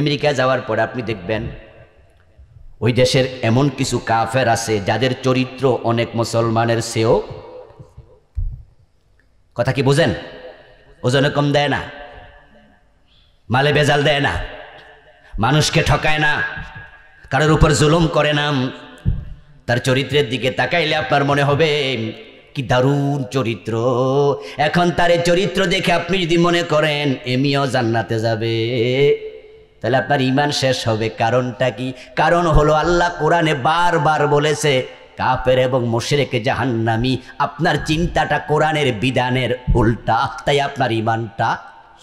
America যাওয়ার পরে আপনি দেখবেন ওই দেশের এমন কিছু কাফের আছে যাদের চরিত্র অনেক মুসলমানের সেও কথা কি বোঝেন ওজনে কম দেয় না মালে বেজাল দেয় না মানুষকে ঠকায় না কারোর উপর জুলুম করে না তার চরিত্রের দিকে তাকাইলে আপনার মনে হবে কি দারুণ চরিত্র এখন তার চরিত্র দেখে আপনি যদি মনে করেন এমিও জান্নাতে যাবে তাহলে আপনার ইমান শেষ হবে কারণটা কি কারণ হলো আল্লাহ কোরআনে বারবার বলেছে কাপের এবং মোশেরেকে জাহান্নামি আপনার চিন্তাটা কোরআনের বিধানের উল্টা তাই আপনার ইমানটা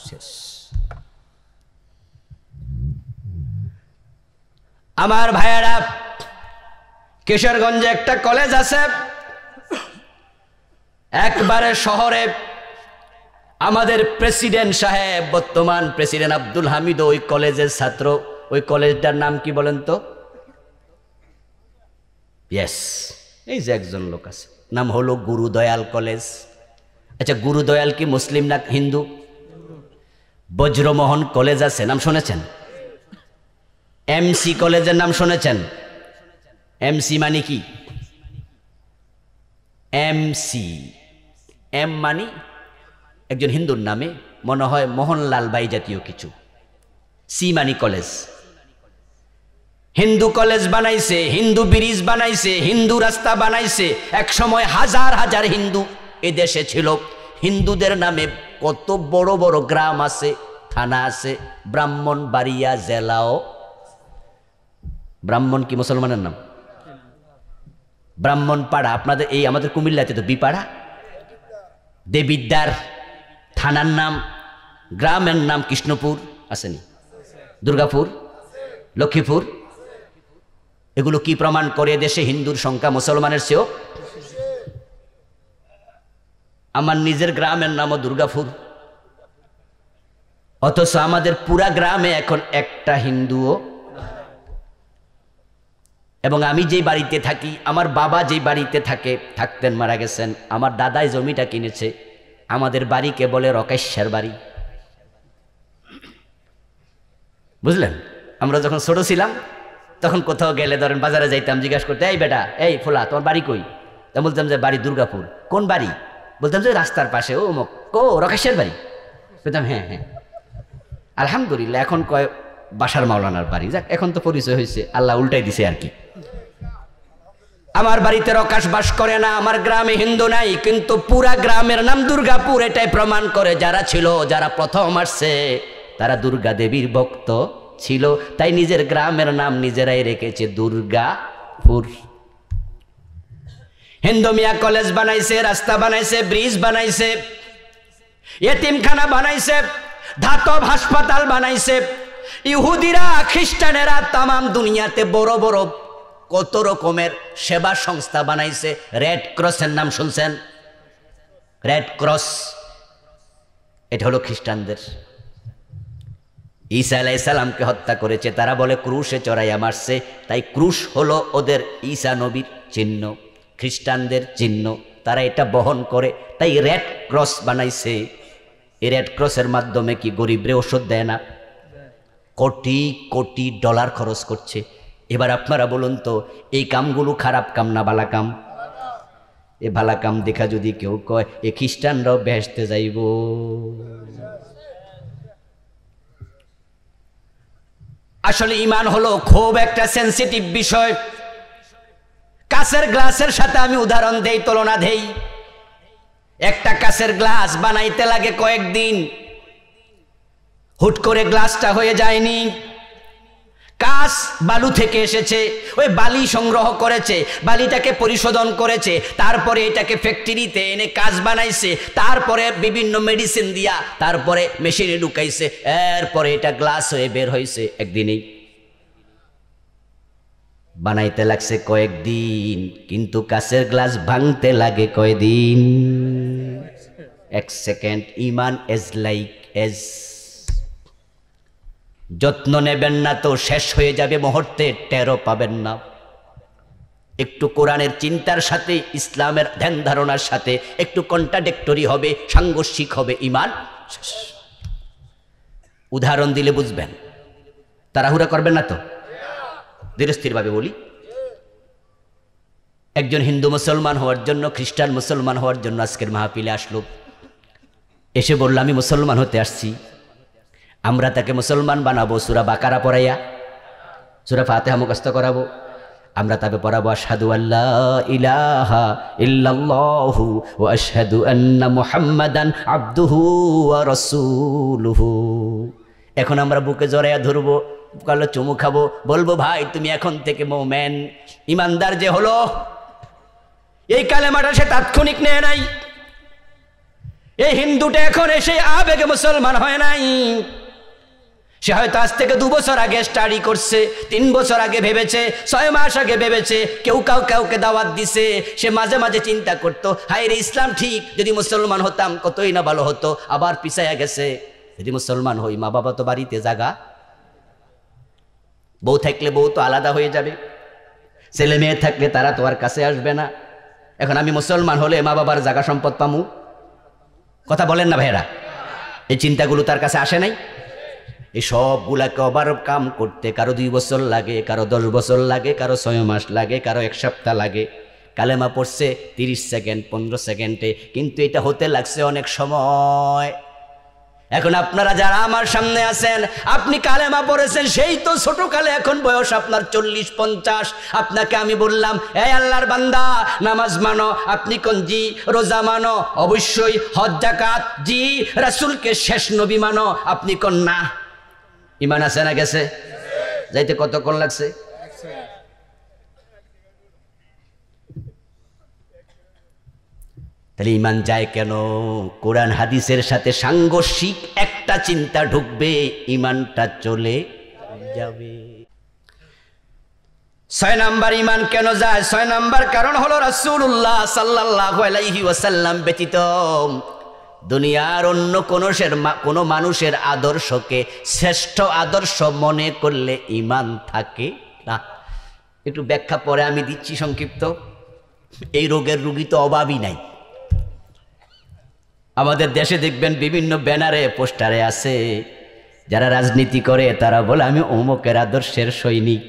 শেষ আমার ভাইয়ারা কিশোরগঞ্জে একটা কলেজ আছে একবারে শহরে আমাদের প্রেসিডেন্ট সাহেব বর্তমান প্রেসিডেন্ট আব্দুল হামিদ ওই কলেজের ছাত্র ওই কলেজটার নাম কি বলেন তো ইয়েস এই যে একজন লোক আছে নাম হলো গুরুদয়াল কলেজ আচ্ছা গুরুদয়াল কি মুসলিম না হিন্দু বজ্রমোহন কলেজ আছে নাম শুনেছেন এমসি কলেজের নাম শুনেছেন এমসি মানে কি এমসি এম মানে একজন হিন্দুর নামে মনে হয় মোহনলাল বাই জাতীয় কিছু সিমানি কলেজ হিন্দু কলেজ বানাইছে হিন্দু ব্রিজ বানাইছে হিন্দু রাস্তা বানাইছে এক সময় হাজার হাজার হিন্দু এ দেশে ছিল হিন্দুদের নামে কত বড় বড় গ্রাম আছে থানা আছে ব্রাহ্মণ বাড়িয়া জেলাও ব্রাহ্মণ কি মুসলমানের নাম ব্রাহ্মণ পাড়া আপনাদের এই আমাদের কুমিল্লাতে তো বিপাড়া দেবিদ্যার থানার নাম গ্রামের নাম কৃষ্ণপুর আসেনি দুর্গাপুর লক্ষ্মীপুর এগুলো কি প্রমাণ করে দেশে হিন্দুর সংখ্যা মুসলমানের চেয়েও আমার নিজের গ্রামের নামও দুর্গাপুর অথচ আমাদের পুরা গ্রামে এখন একটা হিন্দুও এবং আমি যেই বাড়িতে থাকি আমার বাবা যেই বাড়িতে থাকে থাকতেন মারা গেছেন আমার দাদাই জমিটা কিনেছে আমাদের বাড়িকে বলে রকেশ্বর বাড়ি বুঝলেন আমরা যখন ছোট ছিলাম তখন কোথাও গেলে ধরেন বাজারে যাইতাম জিজ্ঞাসা করতে এই বেটা এই ফোলা তোমার বাড়ি কই তা বলতাম যে বাড়ি দুর্গাপুর কোন বাড়ি বলতাম যে রাস্তার পাশে ও মক ও রকেশ্বর বাড়ি বলতাম হ্যাঁ হ্যাঁ আলহামদুলিল্লাহ এখন কয় বাসার মাওলানার বাড়ি যাক এখন তো পরিচয় হয়েছে আল্লাহ উল্টাই দিছে আর কি আমার বাড়িতে রকাশ বাস করে না আমার গ্রামে হিন্দু নাই কিন্তু পুরা গ্রামের নাম দুর্গাপুর এটাই প্রমাণ করে যারা ছিল যারা প্রথম আসছে তারা দুর্গা দেবীর ভক্ত ছিল তাই নিজের গ্রামের নাম নিজেরাই রেখেছে দুর্গাপুর হিন্দু মিয়া কলেজ বানাইছে রাস্তা বানাইছে ব্রিজ বানাইছে এতিমখানা বানাইছে ধাতব হাসপাতাল বানাইছে ইহুদিরা খ্রিস্টানেরা তাম দুনিয়াতে বড় বড় কত রকমের সেবা সংস্থা বানাইছে রেড ক্রসের নাম শুনছেন রেড ক্রস এটা হলো খ্রিস্টানদের ঈসা আলাই সালামকে হত্যা করেছে তারা বলে ক্রুশে চড়াইয়া মারছে তাই ক্রুশ হলো ওদের ঈসা নবীর চিহ্ন খ্রিস্টানদের চিহ্ন তারা এটা বহন করে তাই রেড ক্রস বানাইছে এই রেড ক্রসের মাধ্যমে কি গরিবরে ওষুধ দেয় না কোটি কোটি ডলার খরচ করছে এবার আপনারা বলুন তো এই কামগুলো খারাপ কাম না ভালা কাম এ ভালা কাম দেখা যদি কেউ কয় এ খ্রিস্টানরাও বেহেসতে যাইব আসলে ইমান হলো খুব একটা সেন্সিটিভ বিষয় কাছের গ্লাসের সাথে আমি উদাহরণ দেই তুলনা দেই একটা কাছের গ্লাস বানাইতে লাগে কয়েকদিন হুট করে গ্লাসটা হয়ে যায়নি কাস বালু থেকে এসেছে ওই বালি সংগ্রহ করেছে বালিটাকে পরিশোধন করেছে তারপরে এটাকে ফ্যাক্টরিতে এনে কাজ বানাইছে তারপরে বিভিন্ন মেডিসিন দিয়া তারপরে মেশিনে ঢুকাইছে এরপরে এটা গ্লাস হয়ে বের হয়েছে একদিনেই বানাইতে লাগছে কয়েকদিন কিন্তু কাছের গ্লাস ভাঙতে লাগে কয়েকদিন এক সেকেন্ড ইমান এজ লাইক এজ যত্ন নেবেন না তো শেষ হয়ে যাবে মুহূর্তে টেরো পাবেন না একটু কোরআনের চিন্তার সাথে ইসলামের ধ্যান ধারণার সাথে একটু কন্ট্রাডেক্টরি হবে সাংঘর্ষিক হবে ইমান উদাহরণ দিলে বুঝবেন তাড়াহুড়া করবেন না তো ধীরস্থিরভাবে বলি একজন হিন্দু মুসলমান হওয়ার জন্য খ্রিস্টান মুসলমান হওয়ার জন্য আজকের মাহাপিলে আসলো এসে বলল আমি মুসলমান হতে আসছি আমরা তাকে মুসলমান বানাবো সুরা বাকারা পড়াইয়া সুরা ফাতে মুখস্থ করাবো আমরা তাকে পড়াবো আসাদু আল্লাহ ইলাহা ও আসাদু আশহাদু আন্না মুহাম্মাদান আবদুহু ওয়া এখন আমরা বুকে জড়াইয়া ধরবো কালো চুমু খাবো বলবো ভাই তুমি এখন থেকে ম্যান ইমানদার যে হলো এই কালেমাটা সে তাৎক্ষণিক নেয় নাই এই হিন্দুটা এখন এসে আবেগে মুসলমান হয় নাই সে হয়তো আজ থেকে দু বছর আগে স্টাডি করছে তিন বছর আগে ভেবেছে ছয় মাস আগে ভেবেছে কেউ কাউ কাউকে দাওয়াত দিছে সে মাঝে মাঝে চিন্তা করতো হায় রে ইসলাম ঠিক যদি মুসলমান হতাম কতই না ভালো হতো আবার পিছাইয়া গেছে যদি মুসলমান হই মা বাবা তো বাড়িতে জাগা বউ থাকলে বউ তো আলাদা হয়ে যাবে ছেলে মেয়ে থাকলে তারা তো আর কাছে আসবে না এখন আমি মুসলমান হলে মা বাবার জাগা সম্পদ পামু কথা বলেন না ভাইরা এই চিন্তাগুলো তার কাছে আসে নাই এই সবগুলা কবার কাম করতে কারো দুই বছর লাগে কারো দশ বছর লাগে কারো ছয় মাস লাগে কারো এক সপ্তাহ লাগে কালেমা পড়ছে তিরিশ সেকেন্ড পনেরো সেকেন্ডে কিন্তু এটা হতে লাগছে অনেক সময় এখন আপনারা যারা আমার সামনে আছেন আপনি কালেমা পড়েছেন সেই তো ছোটকালে এখন বয়স আপনার চল্লিশ পঞ্চাশ আপনাকে আমি বললাম এ আল্লাহর বান্দা নামাজ মানো আপনি কোন জি রোজা মানো অবশ্যই হজ্জাকাত জি রাসুলকে শেষ নবী মানো আপনি কোন না ইমান আছে না গেছে যাইতে কতক্ষণ লাগছে তাহলে ইমান যায় কেন কোরআন হাদিসের সাথে সাংঘর্ষিক একটা চিন্তা ঢুকবে ইমানটা চলে যাবে ছয় নাম্বার ইমান কেন যায় ছয় নাম্বার কারণ হলো রাসূলুল্লাহ সাল্লাল্লাহু আলাইহি ওয়াসাল্লাম ব্যতীত দুনিয়ার অন্য কোনো কোনো মানুষের আদর্শকে শ্রেষ্ঠ আদর্শ মনে করলে ইমান থাকে না একটু ব্যাখ্যা পরে আমি দিচ্ছি সংক্ষিপ্ত এই রোগের রুগী তো অভাবই নাই আমাদের দেশে দেখবেন বিভিন্ন ব্যানারে পোস্টারে আছে যারা রাজনীতি করে তারা বলে আমি অমুকের আদর্শের সৈনিক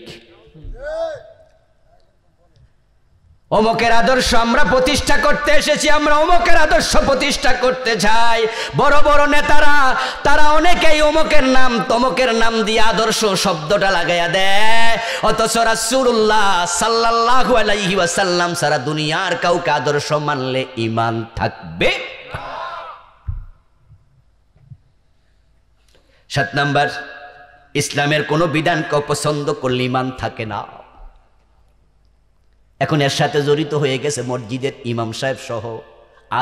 অমকের আদর্শ আমরা প্রতিষ্ঠা করতে এসেছি আমরা অমকের আদর্শ প্রতিষ্ঠা করতে চাই বড় বড় নেতারা তারা অনেকেই অমকের নাম তমকের নাম দিয়ে আদর্শ শব্দটা লাগাইয়া দেয় অথচ রাসুল্লাহ সাল্লাহ আলাইহি সাল্লাম সারা দুনিয়ার কাউকে আদর্শ মানলে ইমান থাকবে সাত নাম্বার ইসলামের কোনো বিধানকে অপছন্দ করলে ইমান থাকে না এখন এর সাথে জড়িত হয়ে গেছে মসজিদের ইমাম সাহেব সহ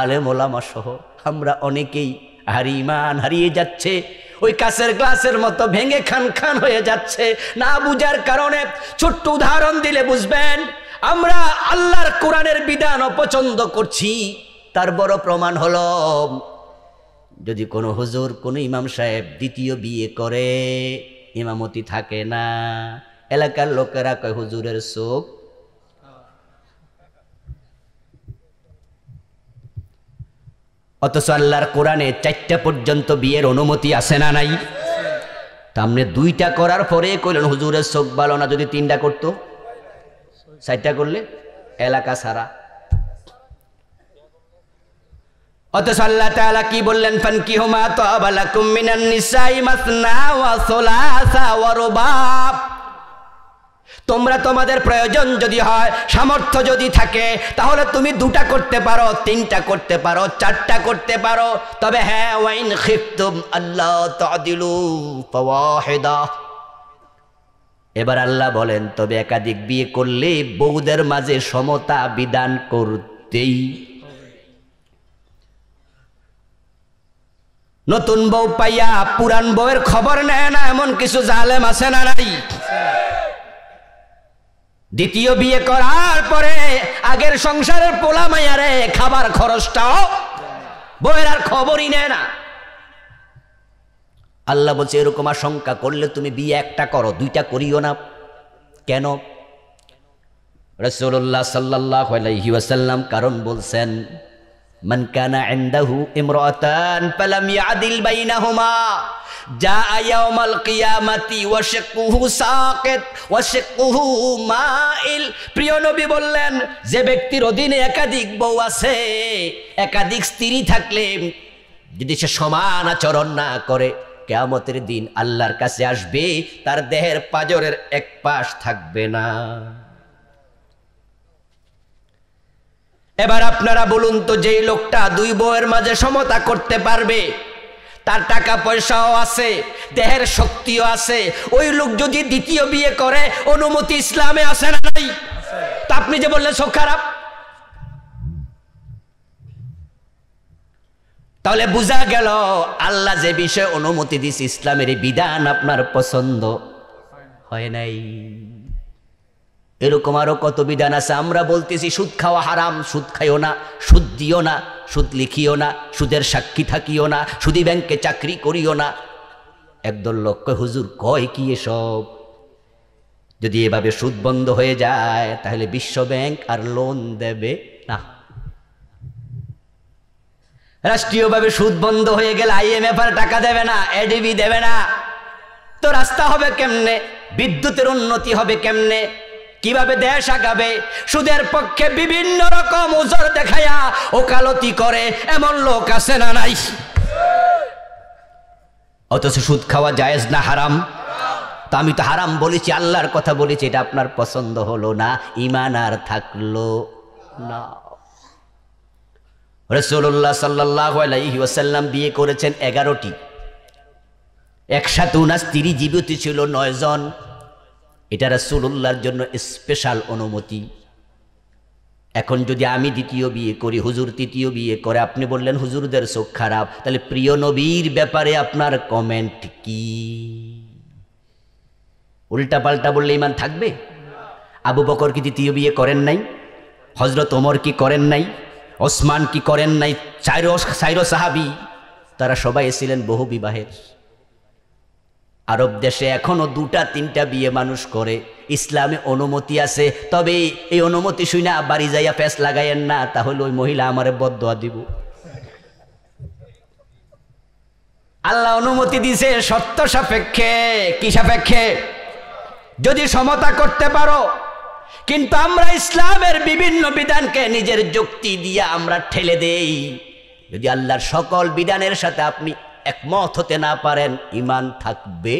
আলেম ওলামা সহ আমরা অনেকেই হারি ইমান হারিয়ে যাচ্ছে ওই কাছের গ্লাসের মতো ভেঙে খান খান হয়ে যাচ্ছে না বুঝার কারণে ছোট্ট উদাহরণ দিলে বুঝবেন আমরা আল্লাহর কোরআনের বিধান অপছন্দ করছি তার বড় প্রমাণ হল যদি কোনো হুজুর কোনো ইমাম সাহেব দ্বিতীয় বিয়ে করে ইমামতি থাকে না এলাকার লোকেরা কয় হুজুরের চোখ অথচ আল্লাহর কোরআনে চারটা পর্যন্ত বিয়ের অনুমতি আসে না নাই তামনে দুইটা করার পরে কইলেন হুজুরের চোখ ভালো না যদি তিনটা করতো চারটা করলে এলাকা সারা অথচ আল্লাহ তাআলা কি বললেন ফান কি হুমা তাবালাকুম মিনান নিসাই মাসনা ওয়া সুলাসা ওয়া বাপ তোমরা তোমাদের প্রয়োজন যদি হয় সামর্থ্য যদি থাকে তাহলে তুমি দুটা করতে পারো তিনটা করতে পারো চারটা করতে পারো তবে হ্যাঁ ওয়াইন খিফতুম আল্লাহ তাদিলু এবার আল্লাহ বলেন তবে একাধিক বিয়ে করলে বউদের মাঝে সমতা বিধান করতেই নতুন বউ পাইয়া পুরান বউয়ের খবর নেয় না এমন কিছু জালেম আছে না নাই দ্বিতীয় বিয়ে করার পরে আগের সংসারের পোলা মায়ারে খাবার খরচটাও বইয়ের আর খবরই নেয় না আল্লাহ বলছে এরকম আশঙ্কা করলে তুমি বিয়ে একটা করো দুইটা করিও না কেন রসুল্লাহ সাল্লাহ আলাইহি ওয়াসাল্লাম কারণ বলছেন মান কানা ইনদাহু ইমরাতান ফালাম ইয়াদিল বাইনাহুমা جاء يوم القيامة وشقه ساقط وشقه مائل প্রিয় নবী বললেন যে ব্যক্তির অধীনে একাধিক বউ আছে একাধিক স্ত্রী থাকলে যদি সে সমান আচরণ না করে কেয়ামতের দিন আল্লাহর কাছে আসবে তার দেহের পাজরের এক পাশ থাকবে না এবার আপনারা বলুন তো যেই লোকটা দুই বউয়ের মাঝে সমতা করতে পারবে তার টাকা পয়সাও আছে দেহের শক্তিও আছে ওই লোক যদি দ্বিতীয় বিয়ে করে অনুমতি ইসলামে আসে না নাই তা আপনি যে বললেন সব খারাপ তাহলে বোঝা গেল আল্লাহ যে বিষয়ে অনুমতি দিস ইসলামের বিধান আপনার পছন্দ হয় নাই এরকম আরও কত বিধান আছে আমরা বলতেছি সুদ খাওয়া হারাম সুদ খাইও না সুদ দিও না সুদ লিখিও না সুদের সাক্ষী থাকিও না সুদি ব্যাংকে চাকরি করিও না একদল লক্ষ হুজুর কয় কি এসব যদি এভাবে সুদ বন্ধ হয়ে যায় তাহলে বিশ্ব ব্যাংক আর লোন দেবে না রাষ্ট্রীয়ভাবে সুদ বন্ধ হয়ে গেলে আইএমএফ আর টাকা দেবে না এডিবি দেবে না তো রাস্তা হবে কেমনে বিদ্যুতের উন্নতি হবে কেমনে কিভাবে দেশ আগাবে সুদের পক্ষে বিভিন্ন রকম উজর দেখায়া ওকালতি করে এমন লোক আছে না নাই অথচ সুদ খাওয়া জায়েজ না হারাম তা আমি তো হারাম বলেছি আল্লাহর কথা বলেছি এটা আপনার পছন্দ হলো না ইমান আর থাকলো না রসুল্লাহ সাল্লাহ আলাইসাল্লাম বিয়ে করেছেন এগারোটি একসাথে উনার স্ত্রী জীবিত ছিল নয়জন জন এটা রাসুল্লাহর জন্য স্পেশাল অনুমতি এখন যদি আমি দ্বিতীয় বিয়ে করি হুজুর তৃতীয় বিয়ে করে আপনি বললেন হুজুরদের চোখ খারাপ তাহলে প্রিয় নবীর ব্যাপারে আপনার কমেন্ট কি উল্টা পাল্টা বললে ইমান থাকবে আবু বকর কি দ্বিতীয় বিয়ে করেন নাই হজরত ওমর কি করেন নাই ওসমান কি করেন নাই চাইর সাইর সাহাবি তারা সবাই এসেছিলেন বহু বিবাহের আরব দেশে এখনও দুটা তিনটা বিয়ে মানুষ করে ইসলামে অনুমতি আছে তবে এই অনুমতি শুনে বাড়ি যাইয়া প্যাঁচ লাগাইয়েন না তাহলে ওই মহিলা আমার বদয়া দিব আল্লাহ অনুমতি দিছে সত্য সাপেক্ষে কি সাপেক্ষে যদি সমতা করতে পারো কিন্তু আমরা ইসলামের বিভিন্ন বিধানকে নিজের যুক্তি দিয়ে আমরা ঠেলে দেই যদি আল্লাহর সকল বিধানের সাথে আপনি একমত হতে না পারেন ইমান থাকবে